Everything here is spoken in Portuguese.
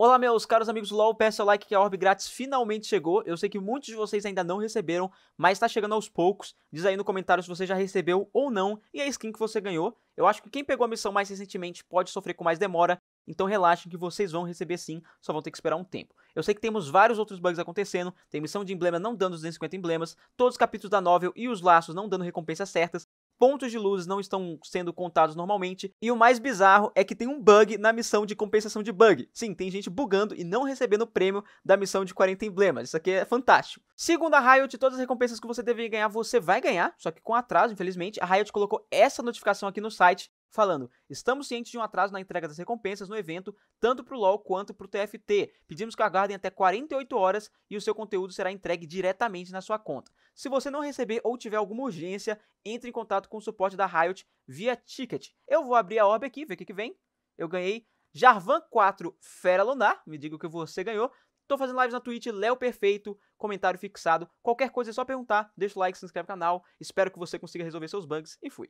Olá, meus caros amigos do LoL, peço like que a Orb Grátis finalmente chegou. Eu sei que muitos de vocês ainda não receberam, mas está chegando aos poucos. Diz aí no comentário se você já recebeu ou não e a skin que você ganhou. Eu acho que quem pegou a missão mais recentemente pode sofrer com mais demora, então relaxem que vocês vão receber sim, só vão ter que esperar um tempo. Eu sei que temos vários outros bugs acontecendo, tem missão de emblema não dando 250 emblemas, todos os capítulos da novel e os laços não dando recompensas certas, pontos de luz não estão sendo contados normalmente. E o mais bizarro é que tem um bug na missão de compensação de bug. Sim, tem gente bugando e não recebendo o prêmio da missão de 40 emblemas. Isso aqui é fantástico. Segundo a Riot, todas as recompensas que você deveria ganhar, você vai ganhar, só que com atraso, infelizmente. A Riot colocou essa notificação aqui no site falando: estamos cientes de um atraso na entrega das recompensas no evento, tanto para o LoL quanto para o TFT. Pedimos que aguardem até 48 horas e o seu conteúdo será entregue diretamente na sua conta. Se você não receber ou tiver alguma urgência, entre em contato com o suporte da Riot via ticket. Eu vou abrir a orb aqui, ver o que, que vem. Eu ganhei Jarvan 4 Fera Lunar, me diga o que você ganhou. Tô fazendo lives na Twitch, Léo Perfeito, comentário fixado. Qualquer coisa é só perguntar, deixa o like, se inscreve no canal. Espero que você consiga resolver seus bugs e fui.